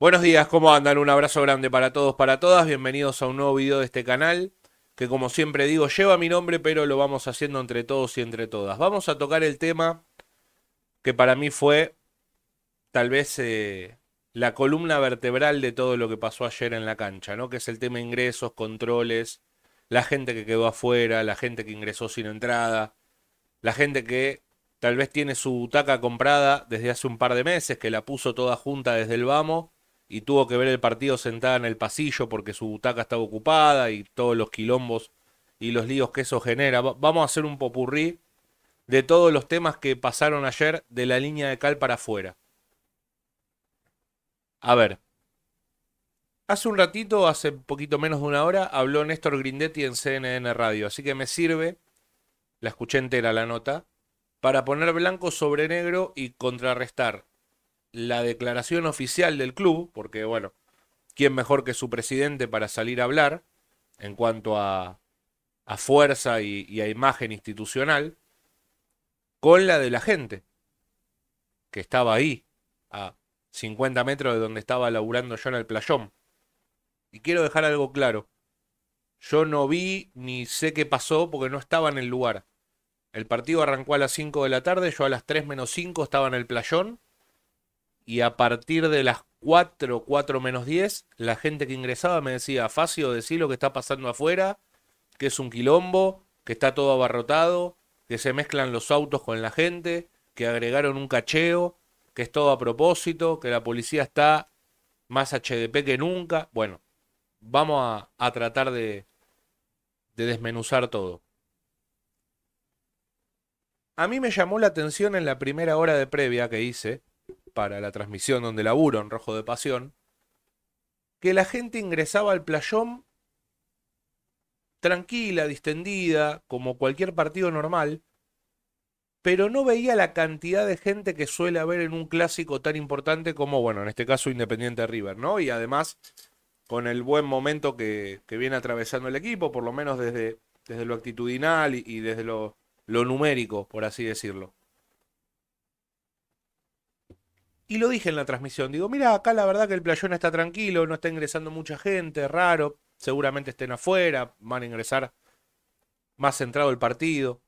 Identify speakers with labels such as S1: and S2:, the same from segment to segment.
S1: Buenos días, ¿cómo andan? Un abrazo grande para todos, para todas. Bienvenidos a un nuevo video de este canal, que como siempre digo, lleva mi nombre, pero lo vamos haciendo entre todos y entre todas. Vamos a tocar el tema que para mí fue tal vez eh, la columna vertebral de todo lo que pasó ayer en la cancha, ¿no? Que es el tema ingresos, controles, la gente que quedó afuera, la gente que ingresó sin entrada, la gente que tal vez tiene su butaca comprada desde hace un par de meses, que la puso toda junta desde el vamos y tuvo que ver el partido sentada en el pasillo porque su butaca estaba ocupada y todos los quilombos y los líos que eso genera. Vamos a hacer un popurrí de todos los temas que pasaron ayer de la línea de cal para afuera. A ver. Hace un ratito, hace poquito menos de una hora, habló Néstor Grindetti en CNN Radio, así que me sirve, la escuché entera la nota, para poner blanco sobre negro y contrarrestar la declaración oficial del club, porque bueno, ¿quién mejor que su presidente para salir a hablar en cuanto a, a fuerza y, y a imagen institucional? Con la de la gente, que estaba ahí, a 50 metros de donde estaba laburando yo en el playón. Y quiero dejar algo claro. Yo no vi ni sé qué pasó porque no estaba en el lugar. El partido arrancó a las 5 de la tarde, yo a las 3 menos 5 estaba en el playón y a partir de las 4, 4 menos 10, la gente que ingresaba me decía, Facio, decir lo que está pasando afuera, que es un quilombo, que está todo abarrotado, que se mezclan los autos con la gente, que agregaron un cacheo, que es todo a propósito, que la policía está más HDP que nunca. Bueno, vamos a, tratar de desmenuzar todo. A mí me llamó la atención en la primera hora de previa que hice, para la transmisión donde laburo en Rojo de Pasión, que la gente ingresaba al playón tranquila, distendida, como cualquier partido normal, pero no veía la cantidad de gente que suele haber en un clásico tan importante como, bueno, en este caso Independiente River, ¿no? Y además con el buen momento que, viene atravesando el equipo, por lo menos desde, desde lo actitudinal y, desde lo numérico, por así decirlo. Y lo dije en la transmisión, digo, mira, acá la verdad que el playón está tranquilo, no está ingresando mucha gente, raro, seguramente estén afuera, van a ingresar más centrado el partido.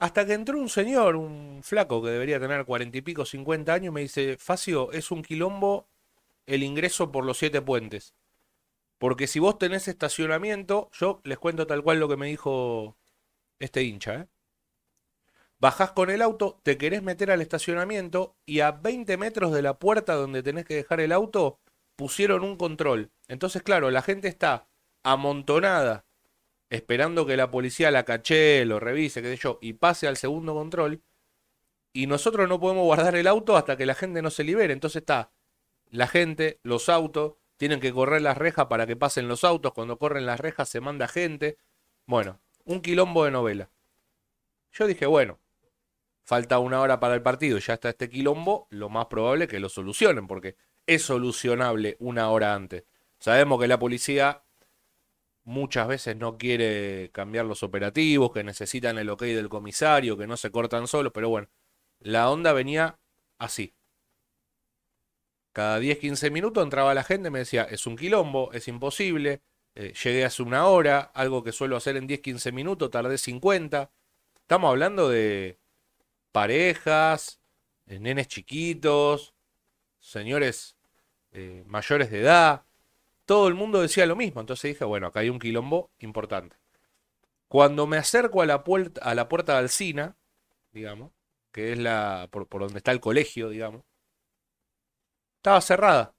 S1: Hasta que entró un señor, un flaco que debería tener cuarenta y pico, cincuenta años, me dice, Facio, es un quilombo el ingreso por los siete puentes. Porque si vos tenés estacionamiento, yo les cuento tal cual lo que me dijo este hincha, ¿eh? Bajás con el auto, te querés meter al estacionamiento y a 20 metros de la puerta donde tenés que dejar el auto pusieron un control. Entonces, claro, la gente está amontonada esperando que la policía la caché, lo revise, qué sé yo, y pase al segundo control. Y nosotros no podemos guardar el auto hasta que la gente no se libere. Entonces está la gente, los autos, tienen que correr las rejas para que pasen los autos. Cuando corren las rejas se manda gente. Bueno, un quilombo de novela. Yo dije, bueno, falta una hora para el partido y ya está este quilombo, lo más probable es que lo solucionen, porque es solucionable una hora antes. Sabemos que la policía muchas veces no quiere cambiar los operativos, que necesitan el ok del comisario, que no se cortan solos, pero bueno, la onda venía así. Cada 10, 15 minutos entraba la gente y me decía, es un quilombo, es imposible, eh, llegué hace una hora, algo que suelo hacer en 10, 15 minutos, tardé 50. Estamos hablando de parejas, eh, nenes chiquitos, señores eh, mayores de edad. Todo el mundo decía lo mismo. Entonces dije, bueno, acá hay un quilombo importante. Cuando me acerco a la, puerta, a la puerta de Alcina, digamos, que es la por, por donde está el colegio, digamos, estaba cerrada.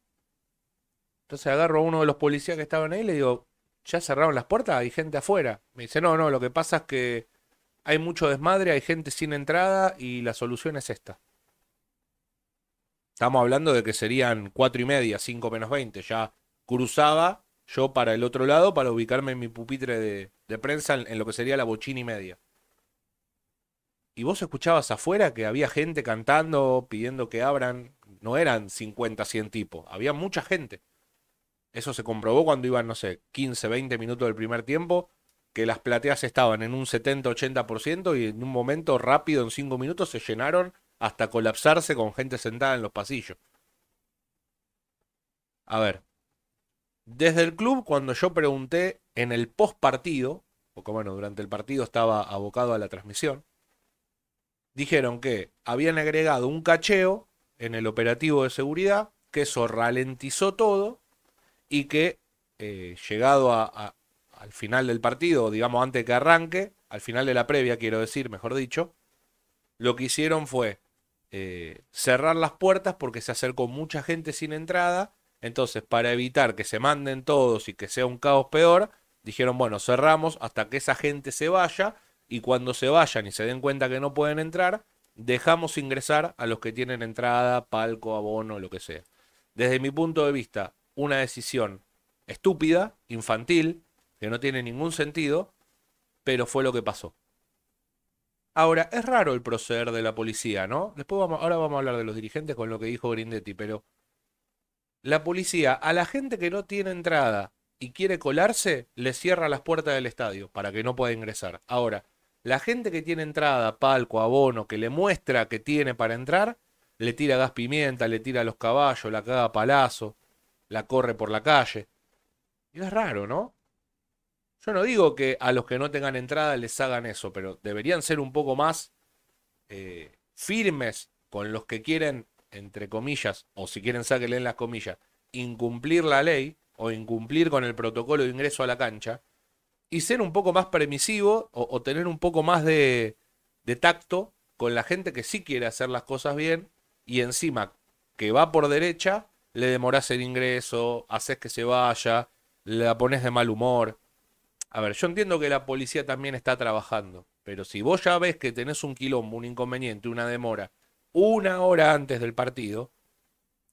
S1: Entonces agarro a uno de los policías que estaban ahí y le digo, ¿ya cerraron las puertas? Hay gente afuera. Me dice, no, no, lo que pasa es que hay mucho desmadre, hay gente sin entrada y la solución es esta. Estamos hablando de que serían cuatro y media, 5 menos 20. Ya cruzaba yo para el otro lado para ubicarme en mi pupitre de, prensa en, lo que sería la bochina y media. Y vos escuchabas afuera que había gente cantando, pidiendo que abran. No eran 50, 100 tipos. Había mucha gente. Eso se comprobó cuando iban, no sé, 15, 20 minutos del primer tiempo que las plateas estaban en un 70-80% y en un momento rápido, en 5 minutos, se llenaron hasta colapsarse con gente sentada en los pasillos. A ver, desde el club, cuando yo pregunté en el post partido, porque bueno, durante el partido estaba abocado a la transmisión, dijeron que habían agregado un cacheo en el operativo de seguridad, que eso ralentizó todo y que eh, llegado a, al final del partido, digamos antes que arranque, al final de la previa, quiero decir, mejor dicho, lo que hicieron fue eh, cerrar las puertas porque se acercó mucha gente sin entrada. Entonces, para evitar que se manden todos y que sea un caos peor, dijeron, bueno, cerramos hasta que esa gente se vaya y cuando se vayan y se den cuenta que no pueden entrar, dejamos ingresar a los que tienen entrada, palco, abono, lo que sea. Desde mi punto de vista, una decisión estúpida, infantil, que no tiene ningún sentido, pero fue lo que pasó. Ahora, es raro el proceder de la policía, ¿no? Después vamos, ahora vamos a hablar de los dirigentes con lo que dijo Grindetti, pero la policía a la gente que no tiene entrada y quiere colarse, le cierra las puertas del estadio para que no pueda ingresar. Ahora, la gente que tiene entrada, palco, abono, que le muestra que tiene para entrar, le tira gas pimienta, le tira los caballos, la caga a palazo, la corre por la calle. Y es raro, ¿no? Yo no digo que a los que no tengan entrada les hagan eso, pero deberían ser un poco más eh, firmes con los que quieren, entre comillas, o si quieren sáquenle las comillas, incumplir la ley o incumplir con el protocolo de ingreso a la cancha y ser un poco más permisivo o, tener un poco más de, tacto con la gente que sí quiere hacer las cosas bien y encima que va por derecha, le demoras el ingreso, haces que se vaya, le pones de mal humor. A ver, yo entiendo que la policía también está trabajando, pero si vos ya ves que tenés un quilombo, un inconveniente, una demora, una hora antes del partido,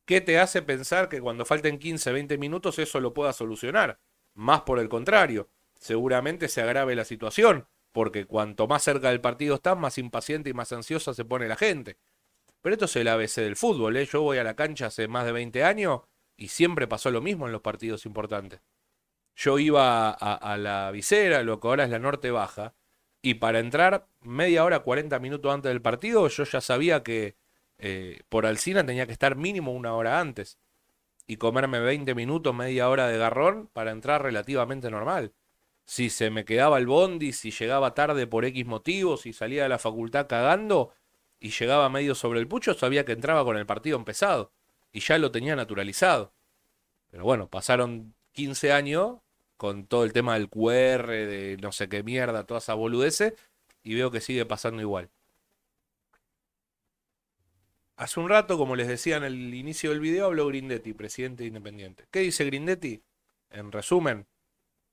S1: ¿qué te hace pensar que cuando falten 15, 20 minutos eso lo pueda solucionar? Más por el contrario, seguramente se agrave la situación, porque cuanto más cerca del partido estás, más impaciente y más ansiosa se pone la gente. Pero esto es el ABC del fútbol, ¿eh? yo voy a la cancha hace más de 20 años y siempre pasó lo mismo en los partidos importantes. Yo iba a, la visera, lo que ahora es la norte baja, y para entrar media hora, 40 minutos antes del partido, yo ya sabía que eh, por Alcina tenía que estar mínimo una hora antes y comerme 20 minutos, media hora de garrón para entrar relativamente normal. Si se me quedaba el bondi, si llegaba tarde por X motivos, si salía de la facultad cagando y llegaba medio sobre el pucho, sabía que entraba con el partido empezado y ya lo tenía naturalizado. Pero bueno, pasaron 15 años con todo el tema del QR, de no sé qué mierda, toda esa boludece, y veo que sigue pasando igual. Hace un rato, como les decía en el inicio del video, habló Grindetti, presidente independiente. ¿Qué dice Grindetti? En resumen,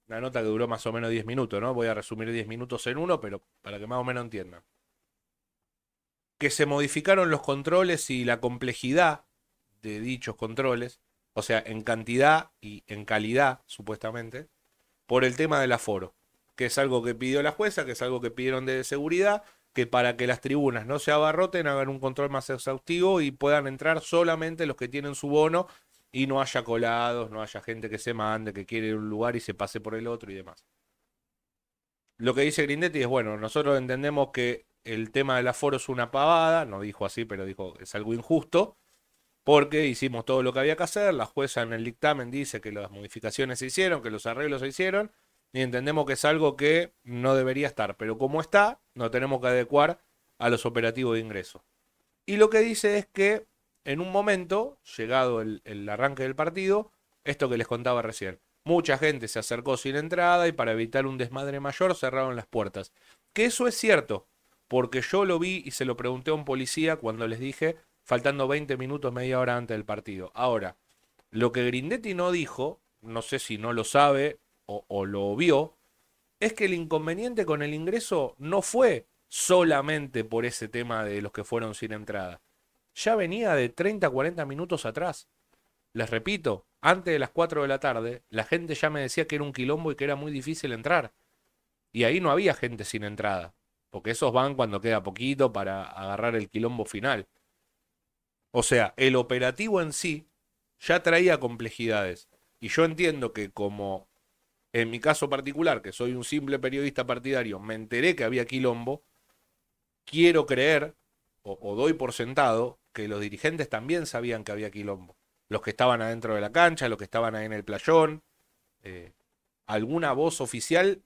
S1: una nota que duró más o menos 10 minutos, ¿no? Voy a resumir 10 minutos en uno, pero para que más o menos entiendan. Que se modificaron los controles y la complejidad de dichos controles, o sea, en cantidad y en calidad, supuestamente, por el tema del aforo, que es algo que pidió la jueza, que es algo que pidieron de seguridad, que para que las tribunas no se abarroten hagan un control más exhaustivo y puedan entrar solamente los que tienen su bono y no haya colados, no haya gente que se mande, que quiere un lugar y se pase por el otro y demás. Lo que dice Grindetti es, bueno, nosotros entendemos que el tema del aforo es una pavada, no dijo así, pero dijo es algo injusto, porque hicimos todo lo que había que hacer, la jueza en el dictamen dice que las modificaciones se hicieron, que los arreglos se hicieron, y entendemos que es algo que no debería estar, pero como está, no tenemos que adecuar a los operativos de ingreso. Y lo que dice es que en un momento, llegado el, el arranque del partido, esto que les contaba recién, mucha gente se acercó sin entrada y para evitar un desmadre mayor cerraron las puertas. Que eso es cierto, porque yo lo vi y se lo pregunté a un policía cuando les dije faltando 20 minutos, media hora antes del partido. Ahora, lo que Grindetti no dijo, no sé si no lo sabe o, lo vio, es que el inconveniente con el ingreso no fue solamente por ese tema de los que fueron sin entrada. Ya venía de 30 40 minutos atrás. Les repito, antes de las 4 de la tarde, la gente ya me decía que era un quilombo y que era muy difícil entrar. Y ahí no había gente sin entrada, porque esos van cuando queda poquito para agarrar el quilombo final. O sea, el operativo en sí ya traía complejidades. Y yo entiendo que como en mi caso particular, que soy un simple periodista partidario, me enteré que había quilombo, quiero creer, o, doy por sentado, que los dirigentes también sabían que había quilombo. Los que estaban adentro de la cancha, los que estaban ahí en el playón. Eh, alguna voz oficial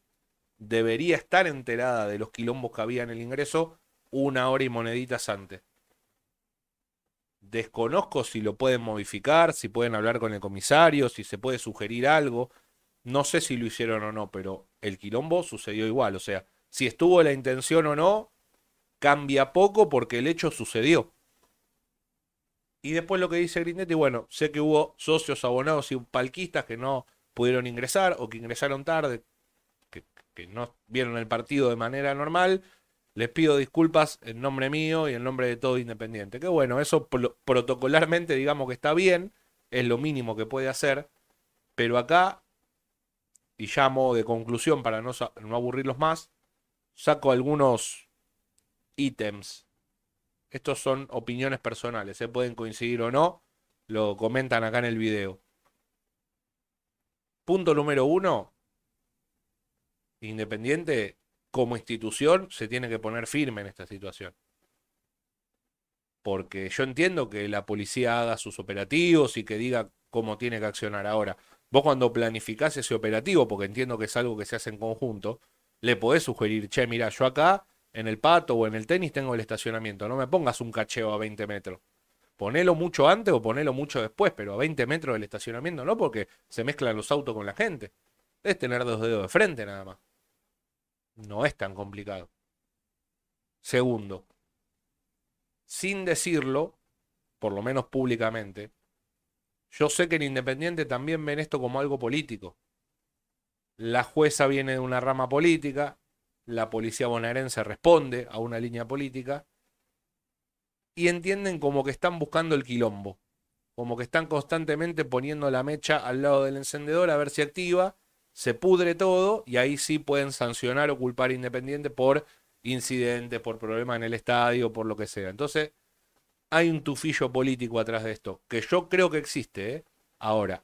S1: debería estar enterada de los quilombos que había en el ingreso una hora y moneditas antes. Desconozco si lo pueden modificar, si pueden hablar con el comisario, si se puede sugerir algo. No sé si lo hicieron o no, pero el quilombo sucedió igual. O sea, si estuvo la intención o no, cambia poco porque el hecho sucedió. Y después lo que dice Grindetti, bueno, sé que hubo socios abonados y palquistas que no pudieron ingresar o que ingresaron tarde, que, que no vieron el partido de manera normal, les pido disculpas en nombre mío y en nombre de todo Independiente. Que bueno, eso protocolarmente digamos que está bien, es lo mínimo que puede hacer, pero acá, y llamo de conclusión para no, no aburrirlos más, saco algunos ítems. Estos son opiniones personales, se ¿eh? pueden coincidir o no, lo comentan acá en el video. Punto número uno, Independiente como institución se tiene que poner firme en esta situación. Porque yo entiendo que la policía haga sus operativos y que diga cómo tiene que accionar ahora. Vos cuando planificás ese operativo, porque entiendo que es algo que se hace en conjunto, le podés sugerir, che, mira, yo acá en el pato o en el tenis tengo el estacionamiento, no me pongas un cacheo a 20 metros. Ponelo mucho antes o ponelo mucho después, pero a 20 metros del estacionamiento no, porque se mezclan los autos con la gente. Es tener dos dedos de frente nada más no es tan complicado. Segundo, sin decirlo, por lo menos públicamente, yo sé que en Independiente también ven esto como algo político. La jueza viene de una rama política, la policía bonaerense responde a una línea política y entienden como que están buscando el quilombo, como que están constantemente poniendo la mecha al lado del encendedor a ver si activa se pudre todo y ahí sí pueden sancionar o culpar a Independiente por incidentes, por problema en el estadio, por lo que sea. Entonces, hay un tufillo político atrás de esto, que yo creo que existe. ¿eh? Ahora,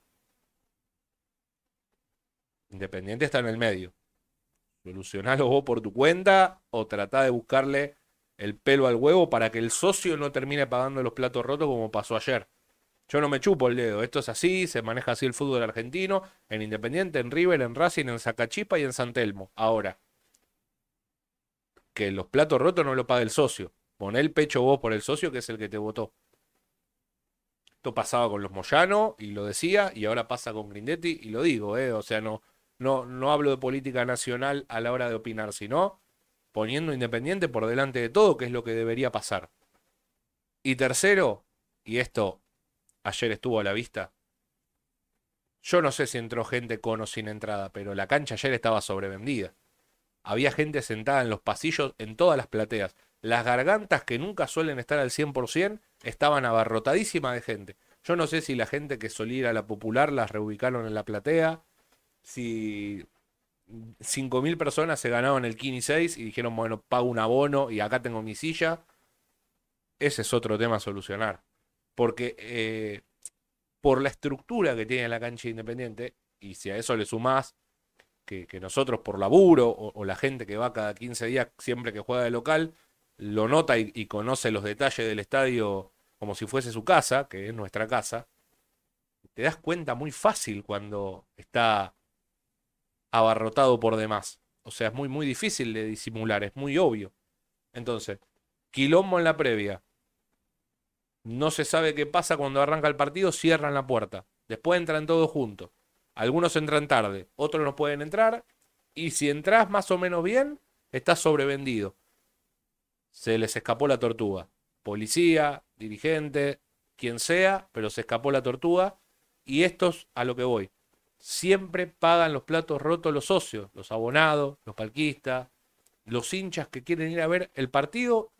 S1: Independiente está en el medio. Solucionalo vos por tu cuenta o trata de buscarle el pelo al huevo para que el socio no termine pagando los platos rotos como pasó ayer. Yo no me chupo el dedo. Esto es así, se maneja así el fútbol argentino, en Independiente, en River, en Racing, en Zacachipa y en San Telmo. Ahora, que los platos rotos no lo paga el socio. Poné el pecho vos por el socio que es el que te votó. Esto pasaba con los Moyano y lo decía, y ahora pasa con Grindetti y lo digo, ¿eh? O sea, no, no, no hablo de política nacional a la hora de opinar, sino poniendo Independiente por delante de todo, que es lo que debería pasar. Y tercero, y esto ayer estuvo a la vista. Yo no sé si entró gente con o sin entrada, pero la cancha ayer estaba sobrevendida. Había gente sentada en los pasillos, en todas las plateas. Las gargantas que nunca suelen estar al 100% estaban abarrotadísimas de gente. Yo no sé si la gente que solía ir a la popular las reubicaron en la platea, si 5.000 personas se ganaron el Kini 6 y dijeron, bueno, pago un abono y acá tengo mi silla. Ese es otro tema a solucionar porque eh, por la estructura que tiene la cancha Independiente, y si a eso le sumás que, nosotros por laburo o, la gente que va cada 15 días siempre que juega de local, lo nota y, conoce los detalles del estadio como si fuese su casa, que es nuestra casa, te das cuenta muy fácil cuando está abarrotado por demás. O sea, es muy, muy difícil de disimular, es muy obvio. Entonces, quilombo en la previa, no se sabe qué pasa cuando arranca el partido, cierran la puerta. Después entran todos juntos. Algunos entran tarde, otros no pueden entrar. Y si entras más o menos bien, estás sobrevendido. Se les escapó la tortuga. Policía, dirigente, quien sea, pero se escapó la tortuga. Y estos a lo que voy. Siempre pagan los platos rotos los socios, los abonados, los palquistas, los hinchas que quieren ir a ver el partido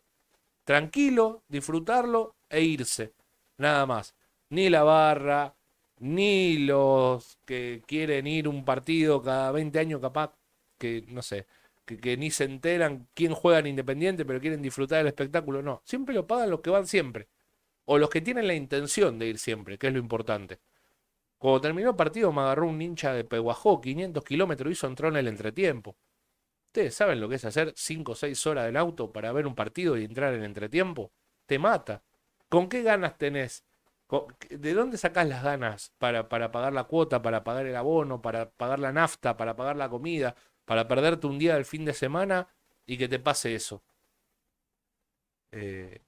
S1: tranquilo, disfrutarlo e irse. Nada más. Ni la barra, ni los que quieren ir un partido cada 20 años capaz, que no sé, que, ni se enteran quién juega en Independiente, pero quieren disfrutar el espectáculo. No, siempre lo pagan los que van siempre. O los que tienen la intención de ir siempre, que es lo importante. Cuando terminó el partido me agarró un hincha de Peguajó, 500 kilómetros, hizo entró en el entretiempo. Ustedes saben lo que es hacer 5 o 6 horas del auto para ver un partido y entrar en entretiempo. Te mata. ¿Con qué ganas tenés? ¿De dónde sacás las ganas para, pagar la cuota, para pagar el abono, para pagar la nafta, para pagar la comida, para perderte un día del fin de semana y que te pase eso? Eh,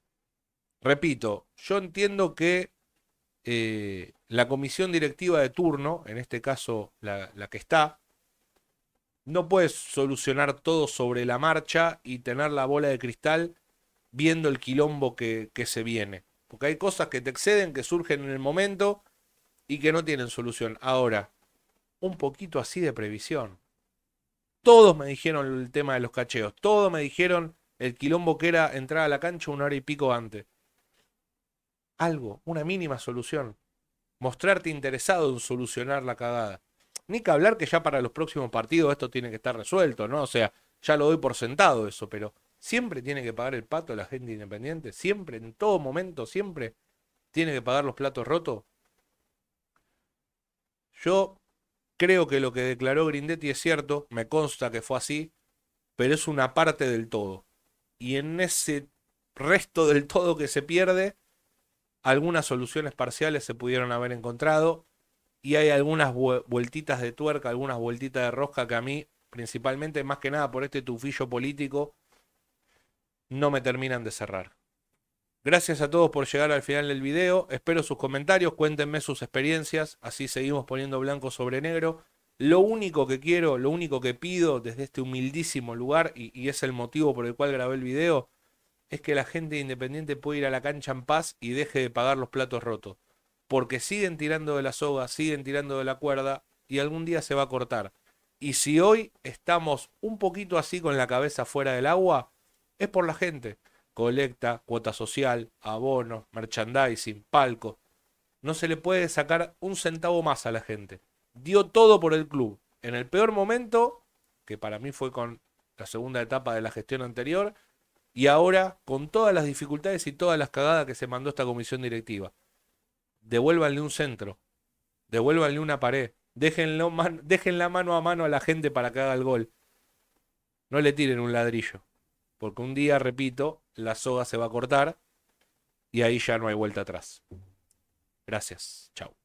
S1: repito, yo entiendo que eh, la comisión directiva de turno, en este caso la que está, no puedes solucionar todo sobre la marcha y tener la bola de cristal viendo el quilombo que, que se viene. Porque hay cosas que te exceden, que surgen en el momento y que no tienen solución. Ahora, un poquito así de previsión. Todos me dijeron el tema de los cacheos. Todos me dijeron el quilombo que era entrar a la cancha una hora y pico antes. Algo, una mínima solución. Mostrarte interesado en solucionar la cagada. Ni que hablar que ya para los próximos partidos esto tiene que estar resuelto, ¿no? O sea, ya lo doy por sentado eso, pero siempre tiene que pagar el pato la gente independiente, siempre, en todo momento, siempre tiene que pagar los platos rotos. Yo creo que lo que declaró Grindetti es cierto, me consta que fue así, pero es una parte del todo. Y en ese resto del todo que se pierde, algunas soluciones parciales se pudieron haber encontrado y hay algunas vueltitas de tuerca, algunas vueltitas de rosca que a mí, principalmente más que nada por este tufillo político, no me terminan de cerrar. Gracias a todos por llegar al final del video. Espero sus comentarios, cuéntenme sus experiencias, así seguimos poniendo blanco sobre negro. Lo único que quiero, lo único que pido desde este humildísimo lugar, y, es el motivo por el cual grabé el video, es que la gente independiente pueda ir a la cancha en paz y deje de pagar los platos rotos porque siguen tirando de la soga, siguen tirando de la cuerda y algún día se va a cortar. Y si hoy estamos un poquito así con la cabeza fuera del agua, es por la gente. Colecta, cuota social, abono, merchandising, palco. No se le puede sacar un centavo más a la gente. Dio todo por el club. En el peor momento, que para mí fue con la segunda etapa de la gestión anterior, y ahora con todas las dificultades y todas las cagadas que se mandó esta comisión directiva devuélvanle un centro, devuélvanle una pared, déjenlo man, déjenla mano a mano a la gente para que haga el gol. No le tiren un ladrillo, porque un día, repito, la soga se va a cortar y ahí ya no hay vuelta atrás. Gracias, chao.